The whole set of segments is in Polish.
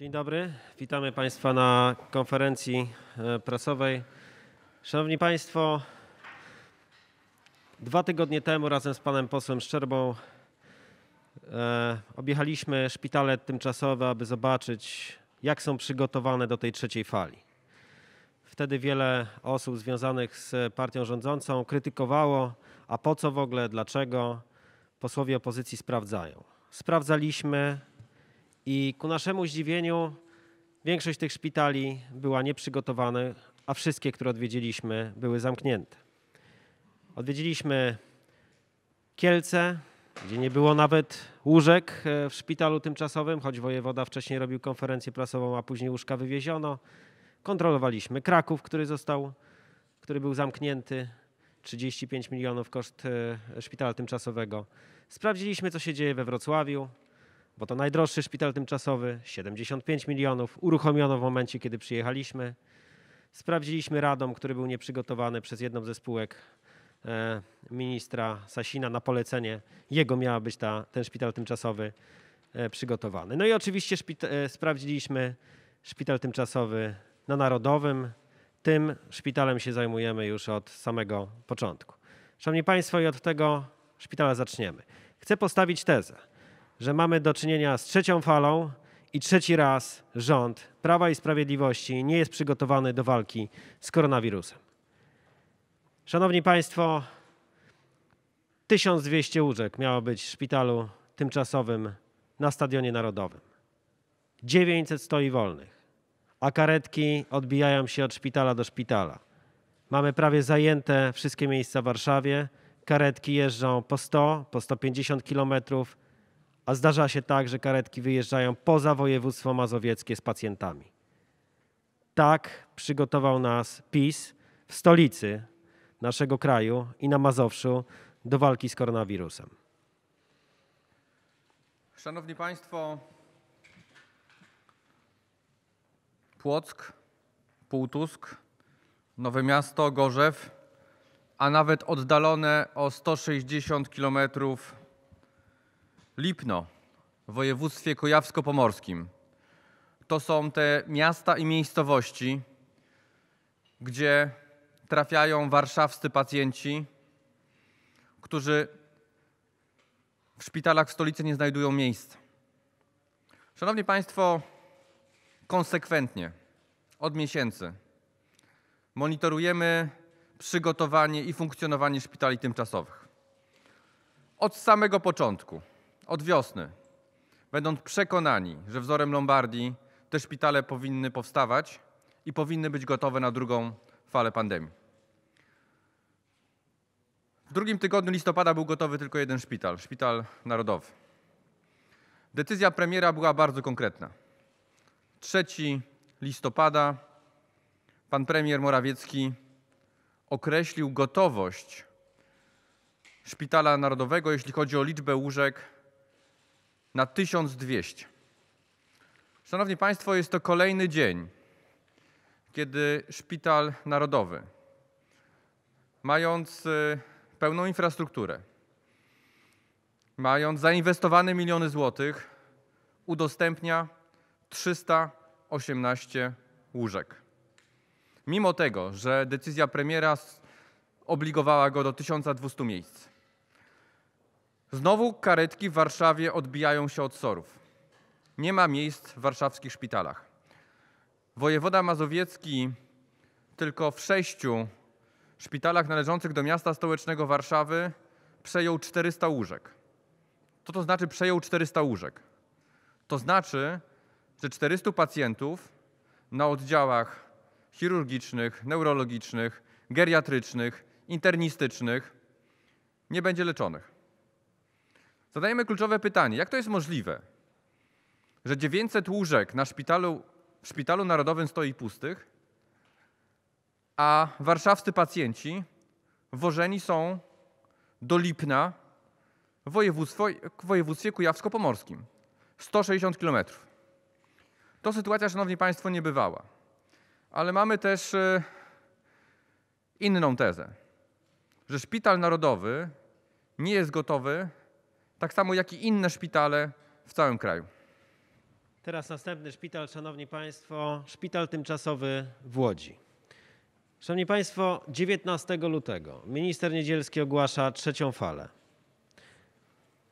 Dzień dobry, witamy Państwa na konferencji e, prasowej. Szanowni Państwo, dwa tygodnie temu razem z Panem Posłem Szczerbą e, objechaliśmy szpitale tymczasowe, aby zobaczyć, jak są przygotowane do tej trzeciej fali. Wtedy wiele osób związanych z partią rządzącą krytykowało, a po co w ogóle, dlaczego posłowie opozycji sprawdzają. Sprawdzaliśmy, i ku naszemu zdziwieniu większość tych szpitali była nieprzygotowana, a wszystkie, które odwiedziliśmy, były zamknięte. Odwiedziliśmy Kielce, gdzie nie było nawet łóżek e, w szpitalu tymczasowym, choć wojewoda wcześniej robił konferencję prasową, a później łóżka wywieziono. Kontrolowaliśmy Kraków, który został, który był zamknięty, 35 milionów koszt e, szpitala tymczasowego. Sprawdziliśmy, co się dzieje we Wrocławiu, bo to najdroższy szpital tymczasowy, 75 milionów, uruchomiono w momencie, kiedy przyjechaliśmy. Sprawdziliśmy radom, który był nieprzygotowany przez jedną ze spółek e, ministra Sasina na polecenie. Jego miała być ta, ten szpital tymczasowy e, przygotowany. No i oczywiście szpita- e, sprawdziliśmy szpital tymczasowy na Narodowym. Tym szpitalem się zajmujemy już od samego początku. Szanowni Państwo, i od tego szpitala zaczniemy. Chcę postawić tezę że mamy do czynienia z trzecią falą i trzeci raz rząd Prawa i Sprawiedliwości nie jest przygotowany do walki z koronawirusem. Szanowni Państwo, 1200 łóżek miało być w szpitalu tymczasowym na Stadionie Narodowym. 900 stoi wolnych, a karetki odbijają się od szpitala do szpitala. Mamy prawie zajęte wszystkie miejsca w Warszawie. Karetki jeżdżą po 100, po 150 kilometrów a zdarza się tak, że karetki wyjeżdżają poza województwo mazowieckie z pacjentami. Tak przygotował nas PiS w stolicy naszego kraju i na Mazowszu do walki z koronawirusem. Szanowni Państwo, Płock, Półtusk, Nowe Miasto, Gorzew, a nawet oddalone o 160 kilometrów Lipno w województwie kojawsko-pomorskim. To są te miasta i miejscowości, gdzie trafiają warszawscy pacjenci, którzy w szpitalach w stolicy nie znajdują miejsca. Szanowni Państwo, konsekwentnie od miesięcy monitorujemy przygotowanie i funkcjonowanie szpitali tymczasowych. Od samego początku od wiosny, będąc przekonani, że wzorem Lombardii te szpitale powinny powstawać i powinny być gotowe na drugą falę pandemii. W drugim tygodniu listopada był gotowy tylko jeden szpital Szpital Narodowy. Decyzja premiera była bardzo konkretna. 3 listopada pan premier Morawiecki określił gotowość Szpitala Narodowego, jeśli chodzi o liczbę łóżek na 1200. Szanowni Państwo, jest to kolejny dzień, kiedy Szpital Narodowy, mając y, pełną infrastrukturę, mając zainwestowane miliony złotych, udostępnia 318 łóżek. Mimo tego, że decyzja premiera obligowała go do 1200 miejsc. Znowu karetki w Warszawie odbijają się od sorów. Nie ma miejsc w warszawskich szpitalach. Wojewoda mazowiecki tylko w sześciu szpitalach należących do miasta stołecznego Warszawy przejął 400 łóżek. Co to znaczy przejął 400 łóżek? To znaczy, że 400 pacjentów na oddziałach chirurgicznych, neurologicznych, geriatrycznych, internistycznych nie będzie leczonych. Zadajemy kluczowe pytanie: jak to jest możliwe, że 900 łóżek na szpitalu, w Szpitalu Narodowym stoi pustych, a warszawscy pacjenci wożeni są do Lipna w województwie kujawsko-pomorskim 160 km. To sytuacja, szanowni państwo, niebywała. Ale mamy też y, inną tezę, że szpital narodowy nie jest gotowy tak samo jak i inne szpitale w całym kraju. Teraz następny szpital, Szanowni Państwo, szpital tymczasowy w Łodzi. Szanowni Państwo, 19 lutego minister Niedzielski ogłasza trzecią falę.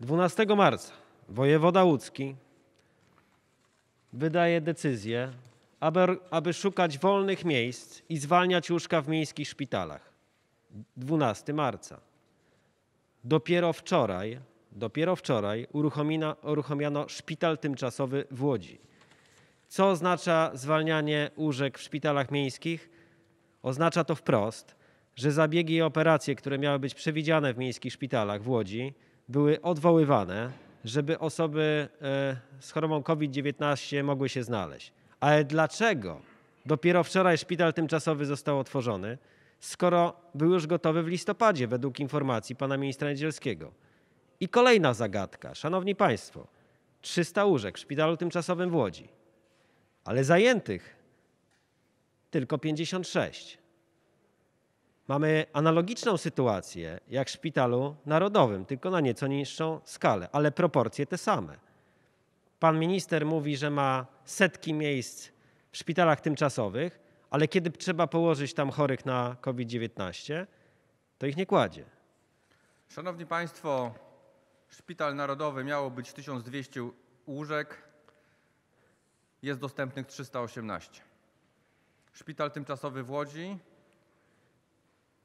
12 marca wojewoda łódzki wydaje decyzję, aby, aby szukać wolnych miejsc i zwalniać łóżka w miejskich szpitalach. 12 marca. Dopiero wczoraj dopiero wczoraj uruchomiono szpital tymczasowy w Łodzi. Co oznacza zwalnianie łóżek w szpitalach miejskich? Oznacza to wprost, że zabiegi i operacje, które miały być przewidziane w miejskich szpitalach w Łodzi, były odwoływane, żeby osoby e, z chorobą COVID-19 mogły się znaleźć. Ale dlaczego dopiero wczoraj szpital tymczasowy został otworzony, skoro był już gotowy w listopadzie, według informacji pana ministra Niedzielskiego? I kolejna zagadka. Szanowni Państwo, 300 łóżek w szpitalu tymczasowym w Łodzi, ale zajętych tylko 56. Mamy analogiczną sytuację jak w szpitalu narodowym, tylko na nieco niższą skalę, ale proporcje te same. Pan minister mówi, że ma setki miejsc w szpitalach tymczasowych, ale kiedy trzeba położyć tam chorych na COVID-19, to ich nie kładzie. Szanowni Państwo, Szpital Narodowy miało być 1200 łóżek, jest dostępnych 318. Szpital tymczasowy w Łodzi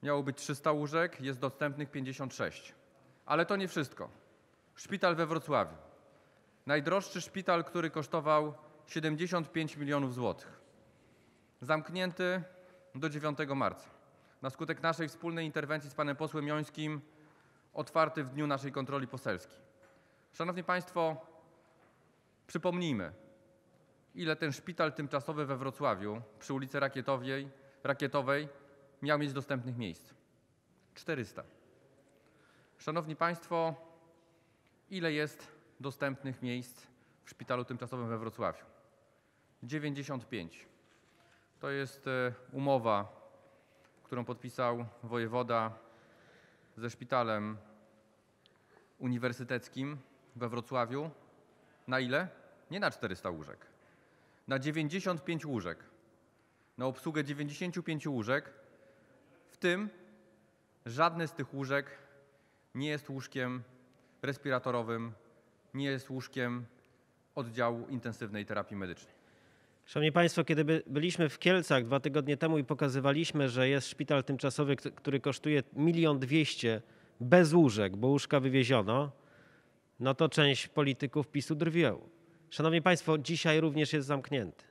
miało być 300 łóżek, jest dostępnych 56. Ale to nie wszystko. Szpital we Wrocławiu. Najdroższy szpital, który kosztował 75 milionów złotych. Zamknięty do 9 marca. Na skutek naszej wspólnej interwencji z panem posłem Jońskim otwarty w dniu naszej kontroli poselskiej. Szanowni Państwo, przypomnijmy, ile ten szpital tymczasowy we Wrocławiu przy ulicy Rakietowej, Rakietowej miał mieć dostępnych miejsc. 400. Szanowni Państwo, ile jest dostępnych miejsc w szpitalu tymczasowym we Wrocławiu? 95. To jest e, umowa, którą podpisał wojewoda ze szpitalem uniwersyteckim we Wrocławiu. Na ile? Nie na 400 łóżek. Na 95 łóżek. Na obsługę 95 łóżek, w tym żadne z tych łóżek nie jest łóżkiem respiratorowym, nie jest łóżkiem oddziału intensywnej terapii medycznej. Szanowni Państwo, kiedy byliśmy w Kielcach dwa tygodnie temu i pokazywaliśmy, że jest szpital tymczasowy, który kosztuje milion dwieście bez łóżek, bo łóżka wywieziono, no to część polityków PiSu drwią. Szanowni Państwo, dzisiaj również jest zamknięty.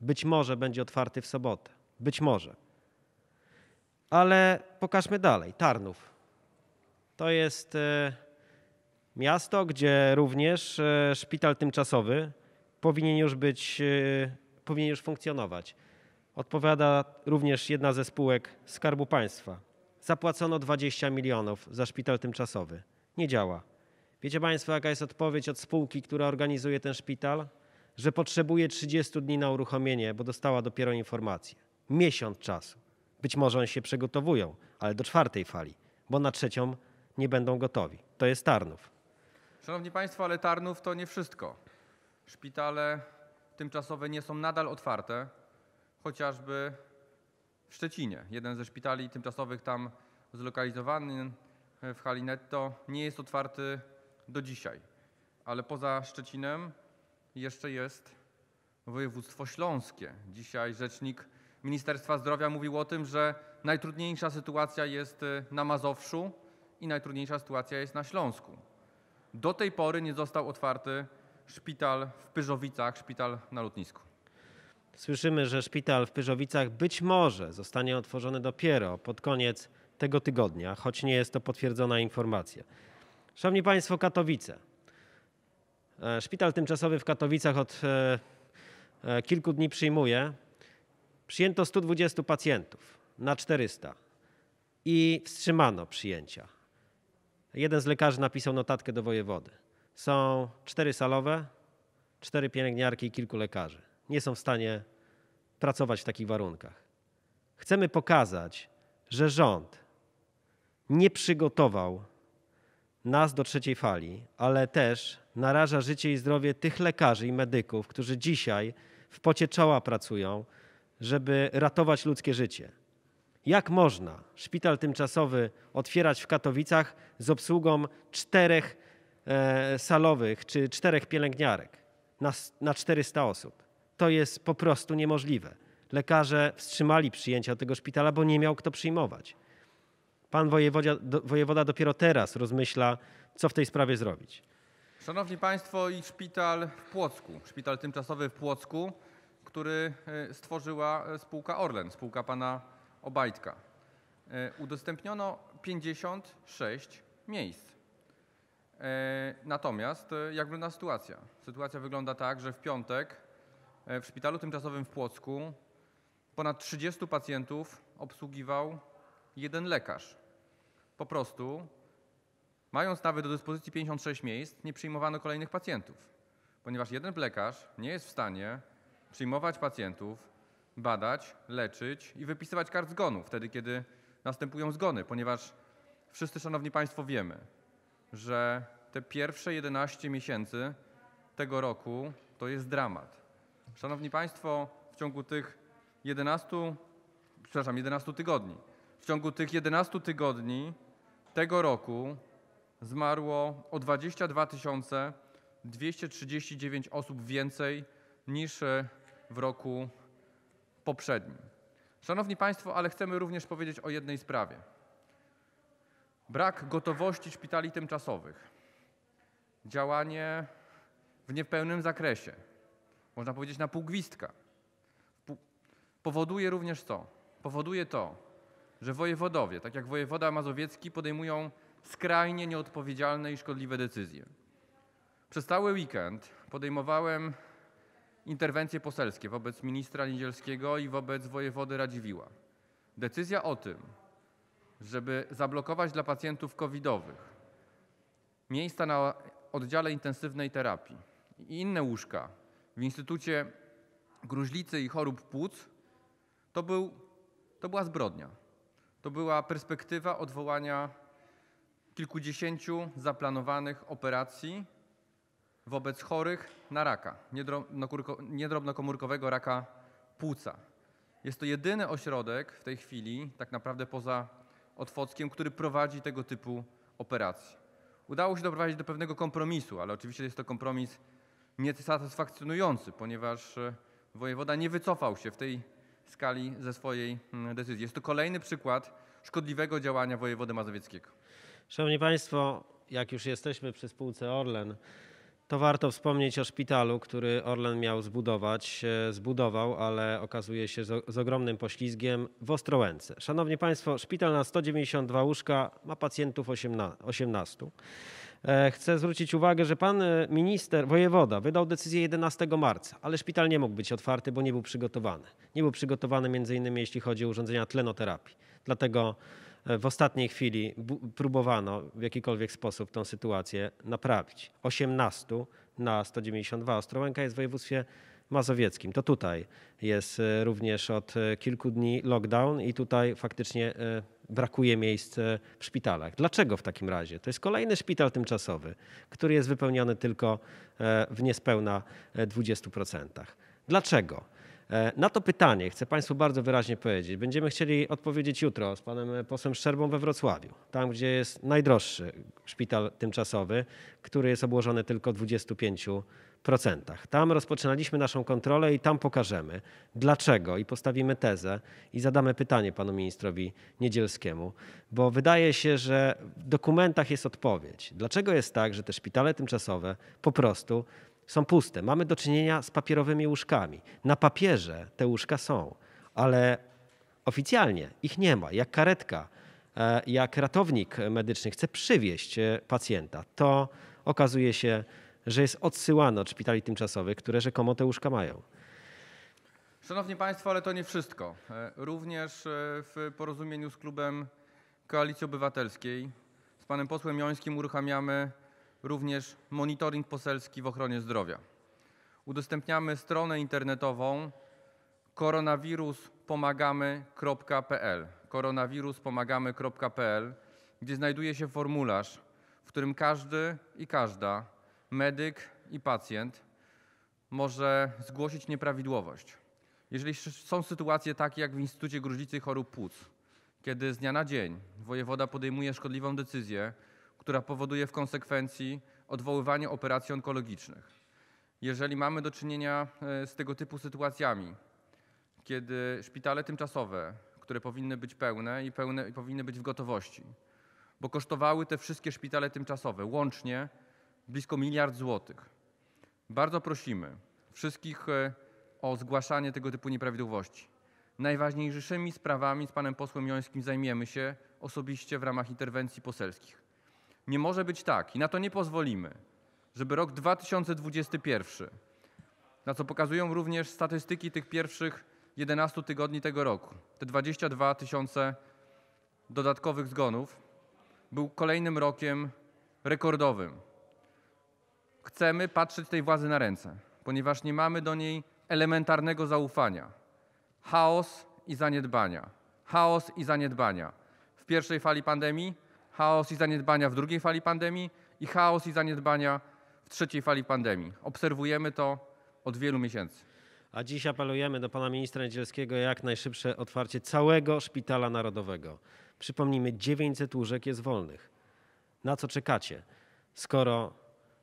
Być może będzie otwarty w sobotę. Być może. Ale pokażmy dalej. Tarnów. To jest e, miasto, gdzie również e, szpital tymczasowy powinien już być e, powinien już funkcjonować. Odpowiada również jedna ze spółek Skarbu Państwa. Zapłacono 20 milionów za szpital tymczasowy. Nie działa. Wiecie Państwo, jaka jest odpowiedź od spółki, która organizuje ten szpital? Że potrzebuje 30 dni na uruchomienie, bo dostała dopiero informację. Miesiąc czasu. Być może oni się przygotowują, ale do czwartej fali, bo na trzecią nie będą gotowi. To jest Tarnów. Szanowni Państwo, ale Tarnów to nie wszystko. Szpitale tymczasowe nie są nadal otwarte, chociażby w Szczecinie. Jeden ze szpitali tymczasowych tam zlokalizowany e, w Halinetto nie jest otwarty do dzisiaj. Ale poza Szczecinem jeszcze jest województwo śląskie. Dzisiaj rzecznik Ministerstwa Zdrowia mówił o tym, że najtrudniejsza sytuacja jest e, na Mazowszu i najtrudniejsza sytuacja jest na Śląsku. Do tej pory nie został otwarty szpital w Pyżowicach, szpital na lotnisku. Słyszymy, że szpital w Pyżowicach być może zostanie otworzony dopiero pod koniec tego tygodnia, choć nie jest to potwierdzona informacja. Szanowni Państwo, Katowice. E, szpital tymczasowy w Katowicach od e, e, kilku dni przyjmuje. Przyjęto 120 pacjentów na 400 i wstrzymano przyjęcia. Jeden z lekarzy napisał notatkę do wojewody są cztery salowe, cztery pielęgniarki i kilku lekarzy. Nie są w stanie pracować w takich warunkach. Chcemy pokazać, że rząd nie przygotował nas do trzeciej fali, ale też naraża życie i zdrowie tych lekarzy i medyków, którzy dzisiaj w pocie czoła pracują, żeby ratować ludzkie życie. Jak można szpital tymczasowy otwierać w Katowicach z obsługą czterech E, salowych czy czterech pielęgniarek na, na 400 osób. To jest po prostu niemożliwe. Lekarze wstrzymali przyjęcia tego szpitala, bo nie miał kto przyjmować. Pan wojewoda, do, wojewoda dopiero teraz rozmyśla, co w tej sprawie zrobić. Szanowni Państwo, i szpital w Płocku, szpital tymczasowy w Płocku, który e, stworzyła e, spółka Orlen, spółka pana Obajtka. Udostępniono 56 miejsc. E, natomiast e, jak wygląda sytuacja? Sytuacja wygląda tak, że w piątek e, w szpitalu tymczasowym w Płocku ponad 30 pacjentów obsługiwał jeden lekarz. Po prostu, mając nawet do dyspozycji 56 miejsc, nie przyjmowano kolejnych pacjentów, ponieważ jeden lekarz nie jest w stanie przyjmować pacjentów, badać, leczyć i wypisywać kart zgonu wtedy, kiedy następują zgony, ponieważ wszyscy, szanowni państwo, wiemy, że te pierwsze 11 miesięcy tego roku to jest dramat. Szanowni Państwo, w ciągu tych 11, przepraszam, 11 tygodni, w ciągu tych 11 tygodni tego roku zmarło o 22 239 osób więcej niż w roku poprzednim. Szanowni Państwo, ale chcemy również powiedzieć o jednej sprawie. Brak gotowości szpitali tymczasowych. Działanie w niepełnym zakresie. Można powiedzieć na pół gwizdka. Powoduje również to, powoduje to, że wojewodowie, tak jak wojewoda mazowiecki, podejmują skrajnie nieodpowiedzialne i szkodliwe decyzje. Przez cały weekend podejmowałem interwencje poselskie wobec ministra Niedzielskiego i wobec wojewody Radziwiła. Decyzja o tym, żeby zablokować dla pacjentów covidowych miejsca na oddziale intensywnej terapii i inne łóżka w Instytucie Gruźlicy i Chorób Płuc, to, był, to była zbrodnia. To była perspektywa odwołania kilkudziesięciu zaplanowanych operacji wobec chorych na raka, niedrobnokomórkowego raka płuca. Jest to jedyny ośrodek w tej chwili, tak naprawdę poza Otwockiem, który prowadzi tego typu operacje. Udało się doprowadzić do pewnego kompromisu, ale oczywiście jest to kompromis satysfakcjonujący, ponieważ e, wojewoda nie wycofał się w tej skali ze swojej mm, decyzji. Jest to kolejny przykład szkodliwego działania wojewody mazowieckiego. Szanowni Państwo, jak już jesteśmy przy spółce Orlen, to warto wspomnieć o szpitalu, który Orlen miał zbudować. E, zbudował, ale okazuje się z ogromnym poślizgiem w Ostrołęce. Szanowni Państwo, szpital na 192 łóżka ma pacjentów 18. E, chcę zwrócić uwagę, że pan e, minister, wojewoda wydał decyzję 11 marca, ale szpital nie mógł być otwarty, bo nie był przygotowany. Nie był przygotowany między innymi jeśli chodzi o urządzenia tlenoterapii. Dlatego E, w ostatniej chwili próbowano w jakikolwiek sposób tą sytuację naprawić. 18 na 192. Ostrołęka jest w województwie mazowieckim. To tutaj jest e, również od e, kilku dni lockdown i tutaj faktycznie brakuje miejsc w szpitalach. Dlaczego w takim razie? To jest kolejny szpital tymczasowy, który jest wypełniony tylko w niespełna 20%. Dlaczego? E, na to pytanie chcę Państwu bardzo wyraźnie powiedzieć. Będziemy chcieli odpowiedzieć jutro z panem posłem Szczerbą we Wrocławiu, tam gdzie jest najdroższy szpital tymczasowy, który jest obłożony tylko 25%. Tam rozpoczynaliśmy naszą kontrolę i tam pokażemy dlaczego i postawimy tezę i zadamy pytanie panu ministrowi Niedzielskiemu, bo wydaje się, że w dokumentach jest odpowiedź. Dlaczego jest tak, że te szpitale tymczasowe po prostu są puste. Mamy do czynienia z papierowymi łóżkami. Na papierze te łóżka są, ale oficjalnie ich nie ma. Jak karetka, e, jak ratownik medyczny chce przywieźć e, pacjenta, to okazuje się, że jest odsyłany od szpitali tymczasowych, które rzekomo te łóżka mają. Szanowni Państwo, ale to nie wszystko. E, również w porozumieniu z klubem Koalicji Obywatelskiej z panem posłem Jońskim uruchamiamy również monitoring poselski w ochronie zdrowia. Udostępniamy stronę internetową koronawiruspomagamy.pl koronawiruspomagamy.pl, gdzie znajduje się formularz, w którym każdy i każda, medyk i pacjent może zgłosić nieprawidłowość. Jeżeli są sytuacje takie jak w Instytucie Gruźlicy Chorób Płuc, kiedy z dnia na dzień wojewoda podejmuje szkodliwą decyzję, która powoduje w konsekwencji odwoływanie operacji onkologicznych. Jeżeli mamy do czynienia e, z tego typu sytuacjami, kiedy szpitale tymczasowe, które powinny być pełne i, pełne, i powinny być w gotowości, bo kosztowały te wszystkie szpitale tymczasowe łącznie blisko miliard złotych. Bardzo prosimy wszystkich e, o zgłaszanie tego typu nieprawidłowości. Najważniejszymi sprawami z panem posłem Jońskim zajmiemy się osobiście w ramach interwencji poselskich. Nie może być tak i na to nie pozwolimy, żeby rok 2021, na co pokazują również statystyki tych pierwszych 11 tygodni tego roku, te 22 tysiące dodatkowych zgonów, był kolejnym rokiem rekordowym. Chcemy patrzeć tej władzy na ręce, ponieważ nie mamy do niej elementarnego zaufania. Chaos i zaniedbania. Chaos i zaniedbania. W pierwszej fali pandemii chaos i zaniedbania w drugiej fali pandemii i chaos i zaniedbania w trzeciej fali pandemii. Obserwujemy to od wielu miesięcy. A dziś apelujemy do pana ministra Niedzielskiego jak najszybsze otwarcie całego szpitala narodowego. Przypomnijmy, 900 łóżek jest wolnych. Na co czekacie, skoro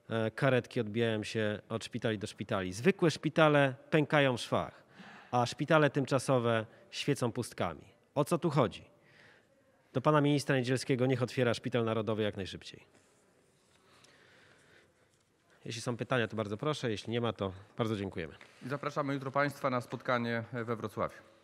e, karetki odbijają się od szpitali do szpitali? Zwykłe szpitale pękają w szwach, a szpitale tymczasowe świecą pustkami. O co tu chodzi? do pana ministra Niedzielskiego, niech otwiera Szpital Narodowy jak najszybciej. Jeśli są pytania, to bardzo proszę. Jeśli nie ma, to bardzo dziękujemy. zapraszamy jutro Państwa na spotkanie we Wrocławiu.